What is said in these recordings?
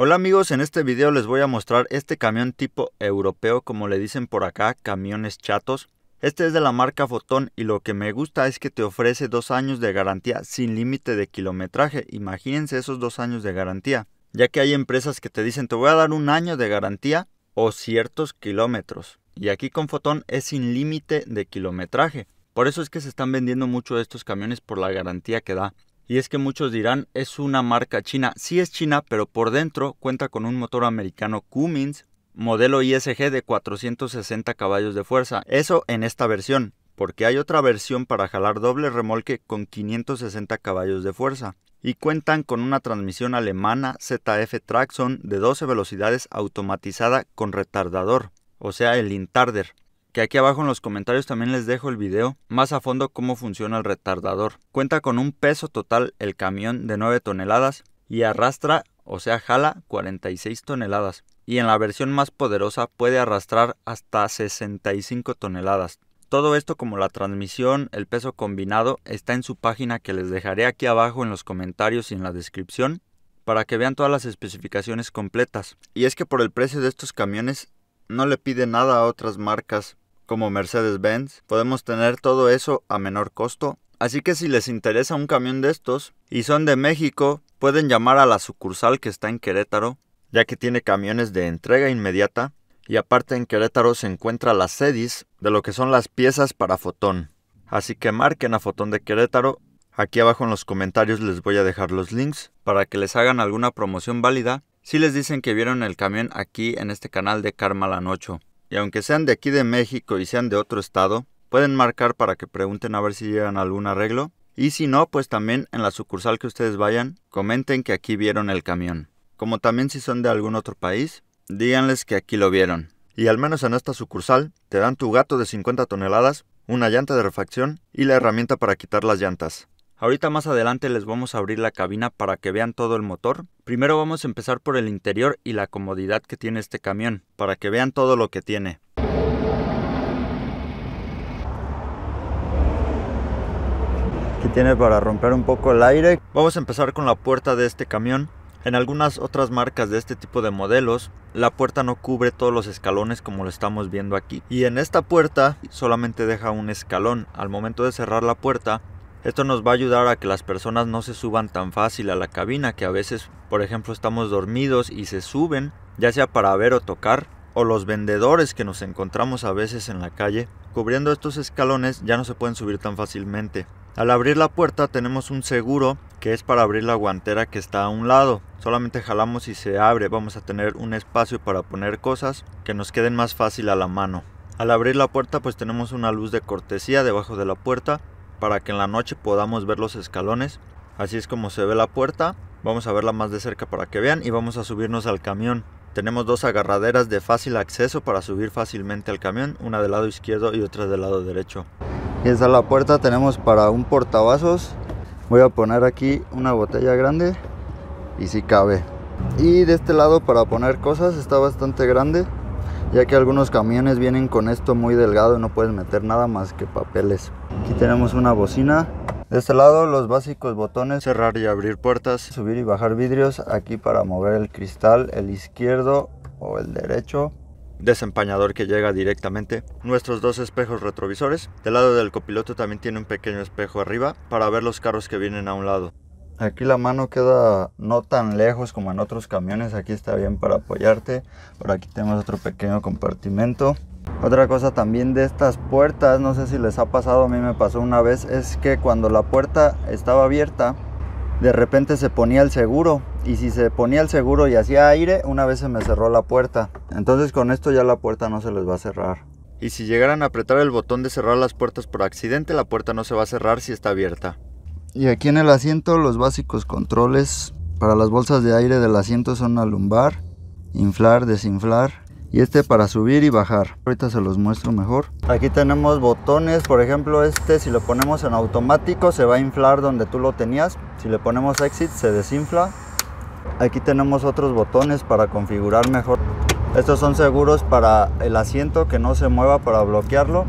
Hola amigos, en este video les voy a mostrar este camión tipo europeo, como le dicen por acá, camiones chatos. Este es de la marca Fotón y lo que me gusta es que te ofrece dos años de garantía sin límite de kilometraje. Imagínense esos dos años de garantía, ya que hay empresas que te dicen te voy a dar un año de garantía o ciertos kilómetros. Y aquí con Fotón es sin límite de kilometraje. Por eso es que se están vendiendo mucho estos camiones por la garantía que da. Y es que muchos dirán, es una marca china. Sí es china, pero por dentro cuenta con un motor americano Cummins, modelo ISG de 460 caballos de fuerza. Eso en esta versión, porque hay otra versión para jalar doble remolque con 560 caballos de fuerza. Y cuentan con una transmisión alemana ZF Traxon de 12 velocidades automatizada con retardador, o sea el Intarder que aquí abajo en los comentarios también les dejo el video más a fondo cómo funciona el retardador. Cuenta con un peso total el camión de 9 toneladas y arrastra, o sea, jala 46 toneladas. Y en la versión más poderosa puede arrastrar hasta 65 toneladas. Todo esto como la transmisión, el peso combinado, está en su página que les dejaré aquí abajo en los comentarios y en la descripción para que vean todas las especificaciones completas. Y es que por el precio de estos camiones no le pide nada a otras marcas como Mercedes-Benz. Podemos tener todo eso a menor costo. Así que si les interesa un camión de estos y son de México, pueden llamar a la sucursal que está en Querétaro, ya que tiene camiones de entrega inmediata. Y aparte en Querétaro se encuentra la sedis de lo que son las piezas para Fotón. Así que marquen a Fotón de Querétaro. Aquí abajo en los comentarios les voy a dejar los links para que les hagan alguna promoción válida si les dicen que vieron el camión aquí en este canal de la noche Y aunque sean de aquí de México y sean de otro estado, pueden marcar para que pregunten a ver si llegan a algún arreglo. Y si no, pues también en la sucursal que ustedes vayan, comenten que aquí vieron el camión. Como también si son de algún otro país, díganles que aquí lo vieron. Y al menos en esta sucursal, te dan tu gato de 50 toneladas, una llanta de refacción y la herramienta para quitar las llantas. Ahorita más adelante les vamos a abrir la cabina para que vean todo el motor. Primero vamos a empezar por el interior y la comodidad que tiene este camión, para que vean todo lo que tiene. Aquí tiene para romper un poco el aire. Vamos a empezar con la puerta de este camión. En algunas otras marcas de este tipo de modelos, la puerta no cubre todos los escalones como lo estamos viendo aquí. Y en esta puerta solamente deja un escalón. Al momento de cerrar la puerta, esto nos va a ayudar a que las personas no se suban tan fácil a la cabina, que a veces, por ejemplo, estamos dormidos y se suben, ya sea para ver o tocar, o los vendedores que nos encontramos a veces en la calle. Cubriendo estos escalones ya no se pueden subir tan fácilmente. Al abrir la puerta tenemos un seguro que es para abrir la guantera que está a un lado. Solamente jalamos y se abre. Vamos a tener un espacio para poner cosas que nos queden más fácil a la mano. Al abrir la puerta pues tenemos una luz de cortesía debajo de la puerta para que en la noche podamos ver los escalones. Así es como se ve la puerta. Vamos a verla más de cerca para que vean y vamos a subirnos al camión. Tenemos dos agarraderas de fácil acceso para subir fácilmente al camión, una del lado izquierdo y otra del lado derecho. Y es la puerta tenemos para un portavasos. Voy a poner aquí una botella grande y si cabe. Y de este lado para poner cosas está bastante grande ya que algunos camiones vienen con esto muy delgado y no puedes meter nada más que papeles. Aquí tenemos una bocina. De este lado los básicos botones, cerrar y abrir puertas, subir y bajar vidrios, aquí para mover el cristal, el izquierdo o el derecho. Desempañador que llega directamente. Nuestros dos espejos retrovisores. Del lado del copiloto también tiene un pequeño espejo arriba para ver los carros que vienen a un lado. Aquí la mano queda no tan lejos como en otros camiones. Aquí está bien para apoyarte. Por aquí tenemos otro pequeño compartimento. Otra cosa también de estas puertas, no sé si les ha pasado, a mí me pasó una vez, es que cuando la puerta estaba abierta, de repente se ponía el seguro y si se ponía el seguro y hacía aire, una vez se me cerró la puerta. Entonces con esto ya la puerta no se les va a cerrar. Y si llegaran a apretar el botón de cerrar las puertas por accidente, la puerta no se va a cerrar si está abierta. Y aquí en el asiento los básicos controles para las bolsas de aire del asiento son alumbar, inflar, desinflar y este para subir y bajar. Ahorita se los muestro mejor. Aquí tenemos botones, por ejemplo este si lo ponemos en automático se va a inflar donde tú lo tenías. Si le ponemos exit se desinfla. Aquí tenemos otros botones para configurar mejor. Estos son seguros para el asiento que no se mueva para bloquearlo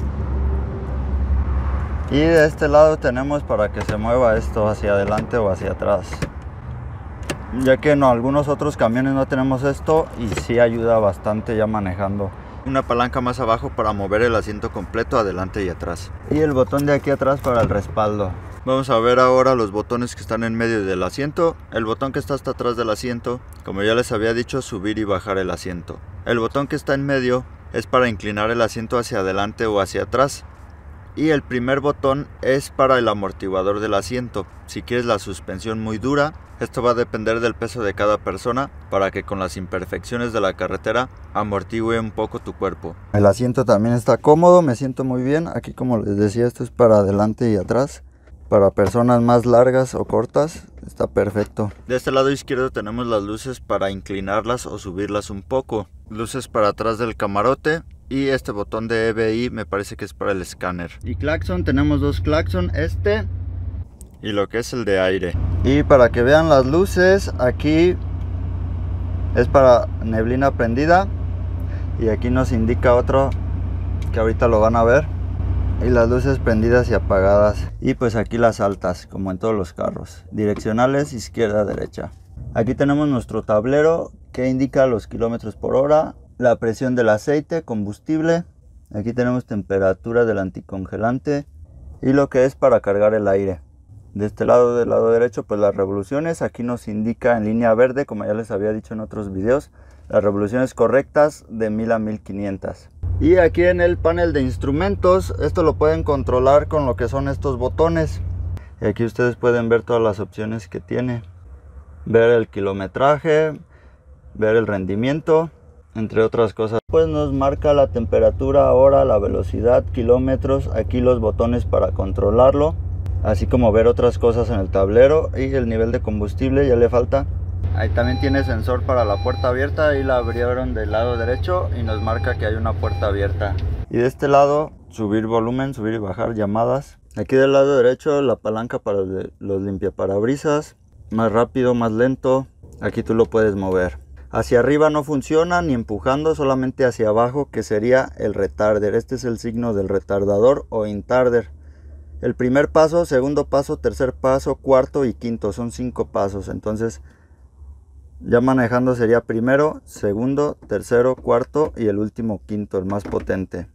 y de este lado tenemos para que se mueva esto hacia adelante o hacia atrás ya que en algunos otros camiones no tenemos esto y sí ayuda bastante ya manejando una palanca más abajo para mover el asiento completo adelante y atrás y el botón de aquí atrás para el respaldo vamos a ver ahora los botones que están en medio del asiento el botón que está hasta atrás del asiento como ya les había dicho subir y bajar el asiento el botón que está en medio es para inclinar el asiento hacia adelante o hacia atrás y el primer botón es para el amortiguador del asiento. Si quieres la suspensión muy dura, esto va a depender del peso de cada persona para que con las imperfecciones de la carretera amortigue un poco tu cuerpo. El asiento también está cómodo, me siento muy bien. Aquí como les decía, esto es para adelante y atrás. Para personas más largas o cortas, está perfecto. De este lado izquierdo tenemos las luces para inclinarlas o subirlas un poco. Luces para atrás del camarote, y este botón de EBI me parece que es para el escáner. Y claxon, tenemos dos claxon, este y lo que es el de aire. Y para que vean las luces, aquí es para neblina prendida y aquí nos indica otro que ahorita lo van a ver. Y las luces prendidas y apagadas. Y pues aquí las altas, como en todos los carros. Direccionales, izquierda, derecha. Aquí tenemos nuestro tablero que indica los kilómetros por hora la presión del aceite, combustible. Aquí tenemos temperatura del anticongelante y lo que es para cargar el aire. De este lado del lado derecho, pues las revoluciones. Aquí nos indica en línea verde, como ya les había dicho en otros videos, las revoluciones correctas de 1000 a 1500. Y aquí en el panel de instrumentos, esto lo pueden controlar con lo que son estos botones. Y aquí ustedes pueden ver todas las opciones que tiene. Ver el kilometraje, ver el rendimiento entre otras cosas. Pues nos marca la temperatura, ahora, la velocidad, kilómetros, aquí los botones para controlarlo, así como ver otras cosas en el tablero y el nivel de combustible, ya le falta. Ahí también tiene sensor para la puerta abierta y la abrieron del lado derecho y nos marca que hay una puerta abierta. Y de este lado, subir volumen, subir y bajar llamadas. Aquí del lado derecho, la palanca para los limpiaparabrisas. Más rápido, más lento. Aquí tú lo puedes mover. Hacia arriba no funciona ni empujando, solamente hacia abajo que sería el retarder. Este es el signo del retardador o intarder. El primer paso, segundo paso, tercer paso, cuarto y quinto. Son cinco pasos. Entonces ya manejando sería primero, segundo, tercero, cuarto y el último quinto, el más potente.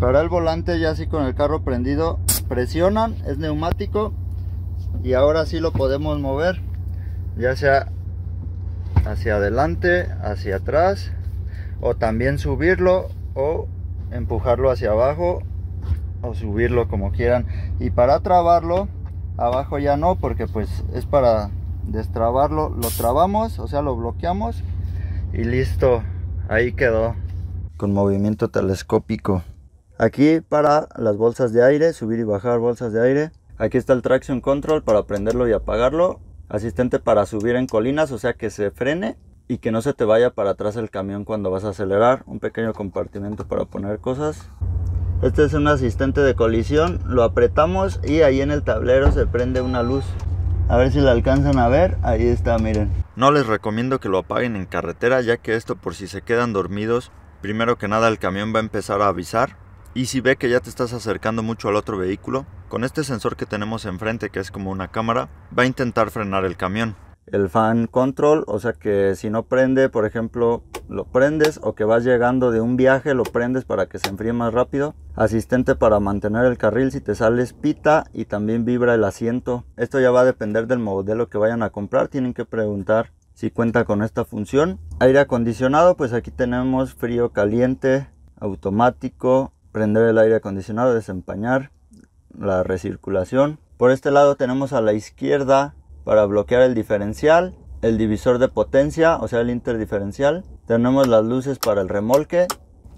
Para el volante ya así con el carro prendido, presionan, es neumático y ahora sí lo podemos mover. Ya sea hacia adelante, hacia atrás, o también subirlo o empujarlo hacia abajo o subirlo como quieran. Y para trabarlo, abajo ya no, porque pues es para destrabarlo. Lo trabamos, o sea, lo bloqueamos y listo. Ahí quedó. Con movimiento telescópico. Aquí para las bolsas de aire, subir y bajar bolsas de aire. Aquí está el traction control para prenderlo y apagarlo asistente para subir en colinas, o sea que se frene y que no se te vaya para atrás el camión cuando vas a acelerar, un pequeño compartimento para poner cosas. Este es un asistente de colisión, lo apretamos y ahí en el tablero se prende una luz. A ver si la alcanzan a ver, ahí está, miren. No les recomiendo que lo apaguen en carretera ya que esto por si se quedan dormidos, primero que nada el camión va a empezar a avisar y si ve que ya te estás acercando mucho al otro vehículo, con este sensor que tenemos enfrente, que es como una cámara, va a intentar frenar el camión. El fan control, o sea que si no prende, por ejemplo, lo prendes o que vas llegando de un viaje, lo prendes para que se enfríe más rápido. Asistente para mantener el carril, si te sales pita y también vibra el asiento. Esto ya va a depender del modelo que vayan a comprar, tienen que preguntar si cuenta con esta función. Aire acondicionado, pues aquí tenemos frío caliente, automático, prender el aire acondicionado, desempañar, la recirculación. Por este lado tenemos a la izquierda para bloquear el diferencial, el divisor de potencia, o sea el interdiferencial. Tenemos las luces para el remolque.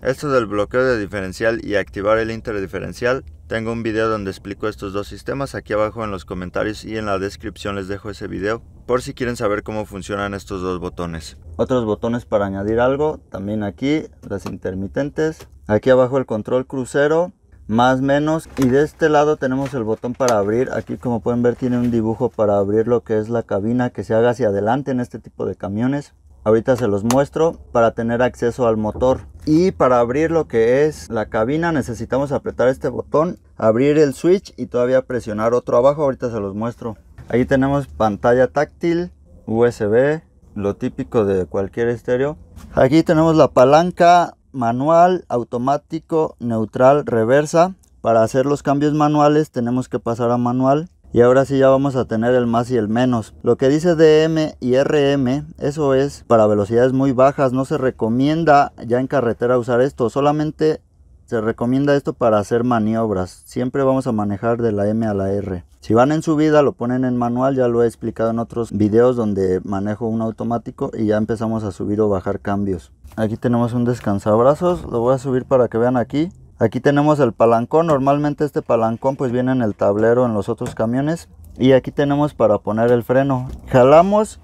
Esto es del bloqueo de diferencial y activar el interdiferencial. Tengo un video donde explico estos dos sistemas aquí abajo en los comentarios y en la descripción les dejo ese video por si quieren saber cómo funcionan estos dos botones. Otros botones para añadir algo, también aquí las intermitentes. Aquí abajo el control crucero más menos y de este lado tenemos el botón para abrir aquí como pueden ver tiene un dibujo para abrir lo que es la cabina que se haga hacia adelante en este tipo de camiones ahorita se los muestro para tener acceso al motor y para abrir lo que es la cabina necesitamos apretar este botón abrir el switch y todavía presionar otro abajo ahorita se los muestro ahí tenemos pantalla táctil usb lo típico de cualquier estéreo aquí tenemos la palanca manual, automático, neutral, reversa. Para hacer los cambios manuales tenemos que pasar a manual. Y ahora sí ya vamos a tener el más y el menos. Lo que dice DM y RM, eso es para velocidades muy bajas. No se recomienda ya en carretera usar esto. Solamente se recomienda esto para hacer maniobras. Siempre vamos a manejar de la M a la R. Si van en subida lo ponen en manual, ya lo he explicado en otros videos donde manejo un automático y ya empezamos a subir o bajar cambios. Aquí tenemos un descansabrazos, lo voy a subir para que vean aquí. Aquí tenemos el palancón, normalmente este palancón pues viene en el tablero en los otros camiones. Y aquí tenemos para poner el freno. Jalamos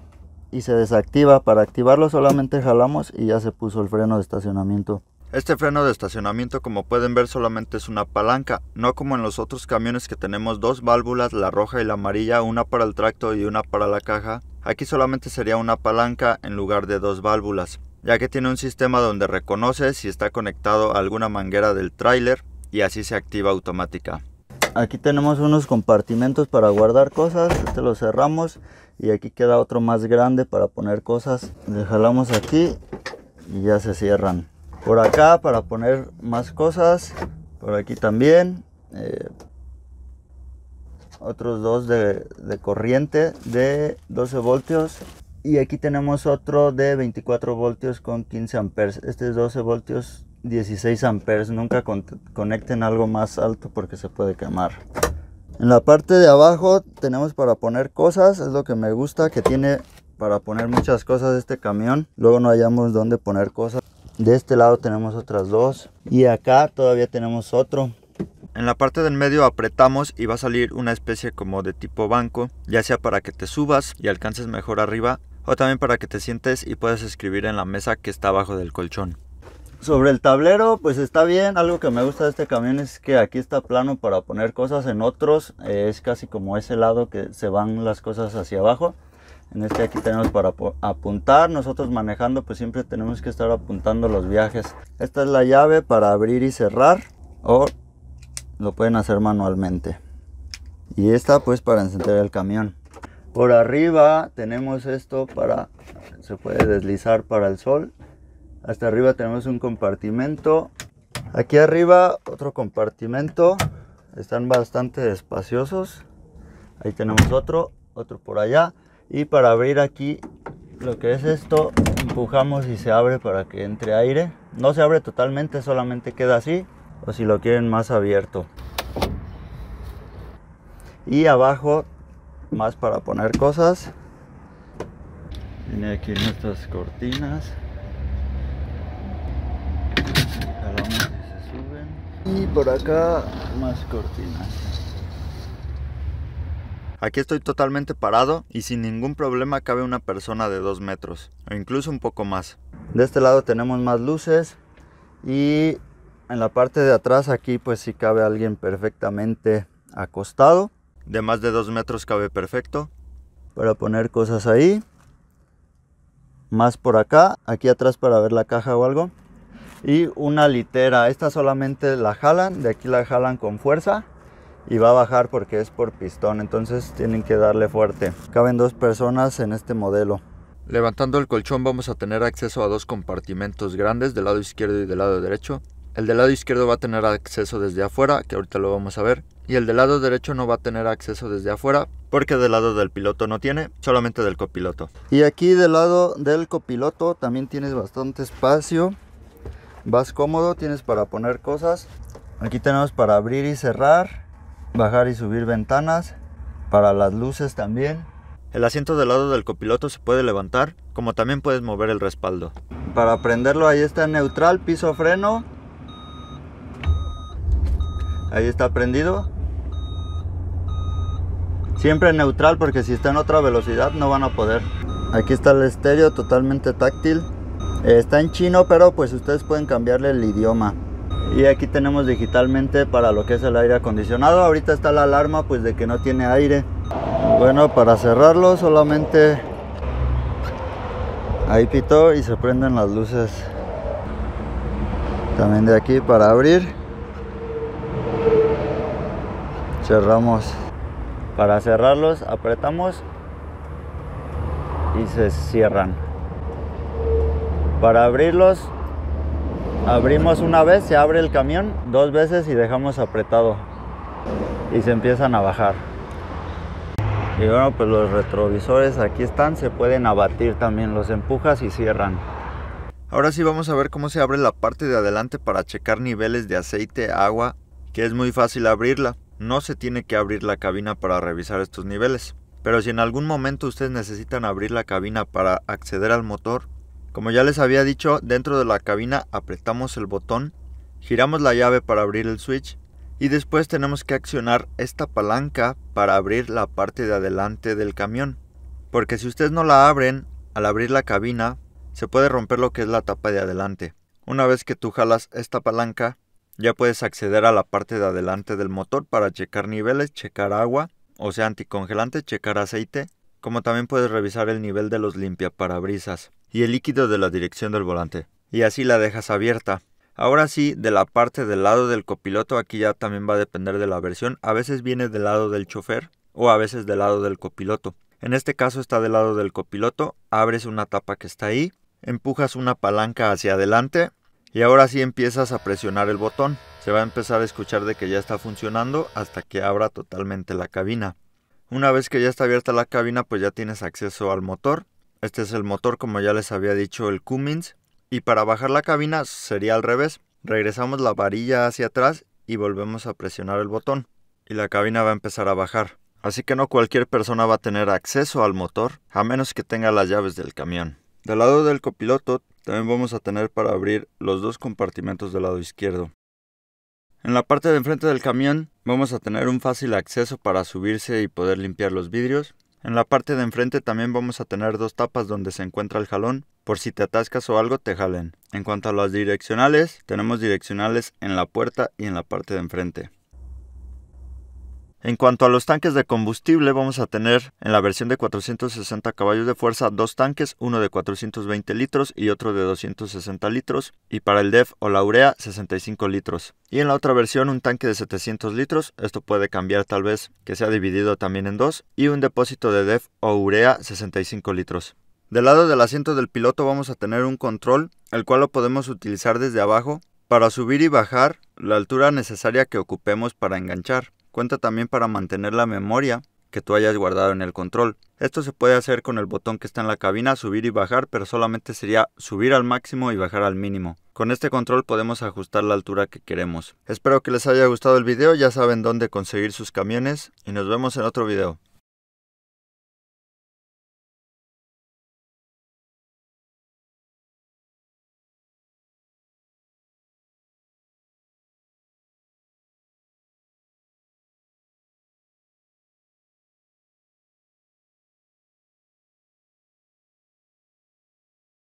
y se desactiva. Para activarlo solamente jalamos y ya se puso el freno de estacionamiento. Este freno de estacionamiento como pueden ver solamente es una palanca, no como en los otros camiones que tenemos dos válvulas, la roja y la amarilla, una para el tracto y una para la caja. Aquí solamente sería una palanca en lugar de dos válvulas, ya que tiene un sistema donde reconoce si está conectado a alguna manguera del tráiler y así se activa automática. Aquí tenemos unos compartimentos para guardar cosas, este lo cerramos y aquí queda otro más grande para poner cosas. Le jalamos aquí y ya se cierran por acá para poner más cosas por aquí también eh, otros dos de, corriente de 12 voltios y aquí tenemos otro de 24 voltios con 15 amperes este es 12 voltios 16 amperes nunca conecten algo más alto porque se puede quemar en la parte de abajo tenemos para poner cosas es lo que me gusta que tiene para poner muchas cosas este camión luego no hayamos dónde poner cosas de este lado tenemos otras dos. Y acá todavía tenemos otro. En la parte del medio apretamos y va a salir una especie como de tipo banco, ya sea para que te subas y alcances mejor arriba o también para que te sientes y puedas escribir en la mesa que está abajo del colchón. Sobre el tablero, pues está bien. Algo que me gusta de este camión es que aquí está plano para poner cosas. En otros eh, es casi como ese lado que se van las cosas hacia abajo en este aquí tenemos para apuntar nosotros manejando pues siempre tenemos que estar apuntando los viajes esta es la llave para abrir y cerrar o lo pueden hacer manualmente y esta pues para encender el camión por arriba tenemos esto para se puede deslizar para el sol hasta arriba tenemos un compartimento aquí arriba otro compartimento están bastante espaciosos ahí tenemos otro otro por allá y para abrir aquí lo que es esto empujamos y se abre para que entre aire no se abre totalmente solamente queda así o si lo quieren más abierto y abajo más para poner cosas tiene aquí nuestras cortinas y, y por acá más cortinas Aquí estoy totalmente parado y sin ningún problema cabe una persona de 2 metros o incluso un poco más. De este lado tenemos más luces y en la parte de atrás aquí pues sí cabe alguien perfectamente acostado. De más de 2 metros cabe perfecto. Para poner cosas ahí. Más por acá, aquí atrás para ver la caja o algo. Y una litera, esta solamente la jalan, de aquí la jalan con fuerza y va a bajar porque es por pistón, entonces tienen que darle fuerte. Caben dos personas en este modelo. Levantando el colchón vamos a tener acceso a dos compartimentos grandes del lado izquierdo y del lado derecho. El del lado izquierdo va a tener acceso desde afuera, que ahorita lo vamos a ver, y el del lado derecho no va a tener acceso desde afuera porque del lado del piloto no tiene, solamente del copiloto. Y aquí del lado del copiloto también tienes bastante espacio, vas cómodo, tienes para poner cosas. Aquí tenemos para abrir y cerrar bajar y subir ventanas, para las luces también. El asiento del lado del copiloto se puede levantar, como también puedes mover el respaldo. Para prenderlo ahí está neutral, piso freno. Ahí está prendido. Siempre neutral porque si está en otra velocidad no van a poder. Aquí está el estéreo totalmente táctil. Está en chino, pero pues ustedes pueden cambiarle el idioma y aquí tenemos digitalmente para lo que es el aire acondicionado ahorita está la alarma pues de que no tiene aire bueno para cerrarlo solamente ahí pitó y se prenden las luces también de aquí para abrir cerramos para cerrarlos apretamos y se cierran para abrirlos Abrimos una vez, se abre el camión, dos veces y dejamos apretado. Y se empiezan a bajar. Y bueno, pues los retrovisores aquí están, se pueden abatir también, los empujas y cierran. Ahora sí vamos a ver cómo se abre la parte de adelante para checar niveles de aceite, agua, que es muy fácil abrirla. No se tiene que abrir la cabina para revisar estos niveles. Pero si en algún momento ustedes necesitan abrir la cabina para acceder al motor, como ya les había dicho, dentro de la cabina apretamos el botón, giramos la llave para abrir el switch y después tenemos que accionar esta palanca para abrir la parte de adelante del camión. Porque si ustedes no la abren, al abrir la cabina, se puede romper lo que es la tapa de adelante. Una vez que tú jalas esta palanca, ya puedes acceder a la parte de adelante del motor para checar niveles, checar agua, o sea anticongelante, checar aceite, como también puedes revisar el nivel de los limpiaparabrisas y el líquido de la dirección del volante. Y así la dejas abierta. Ahora sí, de la parte del lado del copiloto, aquí ya también va a depender de la versión. A veces viene del lado del chofer o a veces del lado del copiloto. En este caso está del lado del copiloto, abres una tapa que está ahí, empujas una palanca hacia adelante y ahora sí empiezas a presionar el botón. Se va a empezar a escuchar de que ya está funcionando hasta que abra totalmente la cabina. Una vez que ya está abierta la cabina, pues ya tienes acceso al motor. Este es el motor, como ya les había dicho, el Cummins. Y para bajar la cabina sería al revés. Regresamos la varilla hacia atrás y volvemos a presionar el botón. Y la cabina va a empezar a bajar. Así que no cualquier persona va a tener acceso al motor, a menos que tenga las llaves del camión. Del lado del copiloto también vamos a tener para abrir los dos compartimentos del lado izquierdo. En la parte de enfrente del camión vamos a tener un fácil acceso para subirse y poder limpiar los vidrios. En la parte de enfrente también vamos a tener dos tapas donde se encuentra el jalón, por si te atascas o algo te jalen. En cuanto a las direccionales, tenemos direccionales en la puerta y en la parte de enfrente. En cuanto a los tanques de combustible, vamos a tener en la versión de 460 caballos de fuerza dos tanques, uno de 420 litros y otro de 260 litros, y para el DEF o la urea 65 litros. Y en la otra versión un tanque de 700 litros, esto puede cambiar tal vez que sea dividido también en dos, y un depósito de DEF o urea 65 litros. Del lado del asiento del piloto vamos a tener un control, el cual lo podemos utilizar desde abajo para subir y bajar la altura necesaria que ocupemos para enganchar. Cuenta también para mantener la memoria que tú hayas guardado en el control. Esto se puede hacer con el botón que está en la cabina, subir y bajar, pero solamente sería subir al máximo y bajar al mínimo. Con este control podemos ajustar la altura que queremos. Espero que les haya gustado el video, ya saben dónde conseguir sus camiones y nos vemos en otro video.